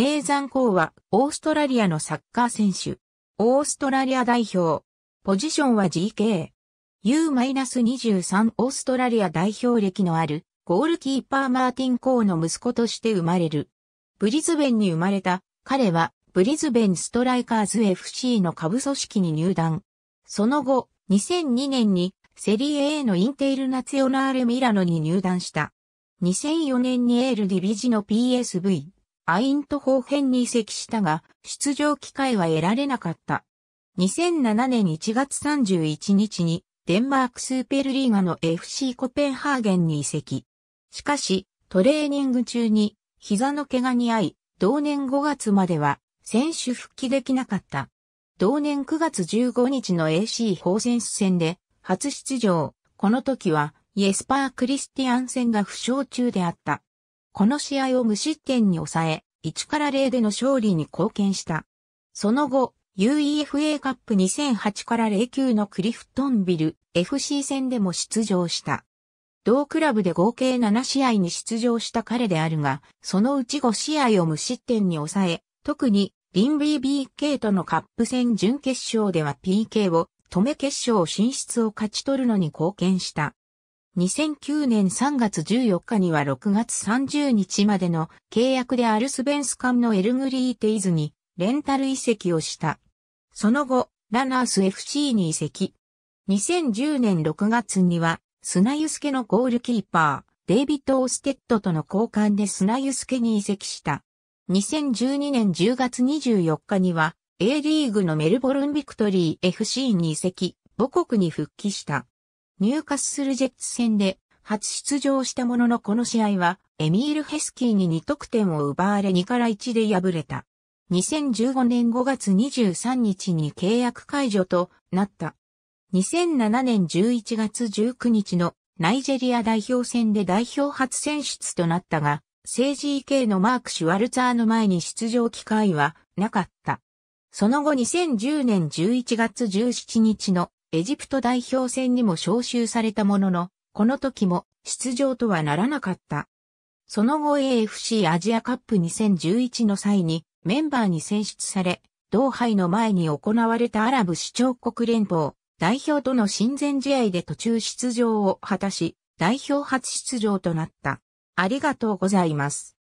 ネーザン・コーは、オーストラリアのサッカー選手。オーストラリア代表。ポジションは GK。U-23 オーストラリア代表歴のある、ゴールキーパーマーティン・コーの息子として生まれる。ブリズベンに生まれた、彼は、ブリズベンストライカーズ FC の下部組織に入団。その後、2002年に、セリエ A のインテールナツヨナーレミラノに入団した。2004年にエールディビジの PSV。アイントホーヘンに移籍したが、出場機会は得られなかった。2007年1月31日に、デンマークスーペルリーガの FC コペンハーゲンに移籍。しかし、トレーニング中に、膝の怪我に遭い、同年5月までは、選手復帰できなかった。同年9月15日の AC ホーセンス戦で、初出場。この時は、イエスパー・クリスティアン戦が負傷中であった。この試合を無失点に抑え、1から0での勝利に貢献した。その後、UEFA カップ2008から09のクリフトンビル FC 戦でも出場した。同クラブで合計7試合に出場した彼であるが、そのうち5試合を無失点に抑え、特にリンビー BK とのカップ戦準決勝では PK を止め決勝進出を勝ち取るのに貢献した。2009年3月14日には6月30日までの契約でアルスベンス艦のエルグリーテイズにレンタル移籍をした。その後、ラナース FC に移籍。2010年6月には、スナユスケのゴールキーパー、デイビッド・オーステッドとの交換でスナユスケに移籍した。2012年10月24日には、A リーグのメルボルンビクトリー FC に移籍、母国に復帰した。ニューカッスルジェッツ戦で初出場したもののこの試合はエミール・ヘスキーに2得点を奪われ2から1で敗れた。2015年5月23日に契約解除となった。2007年11月19日のナイジェリア代表戦で代表初選出となったが、政治 e のマーク・シュワルツァーの前に出場機会はなかった。その後2010年11月17日のエジプト代表戦にも招集されたものの、この時も出場とはならなかった。その後 AFC アジアカップ2011の際にメンバーに選出され、同杯の前に行われたアラブ首長国連邦代表との親善試合で途中出場を果たし、代表初出場となった。ありがとうございます。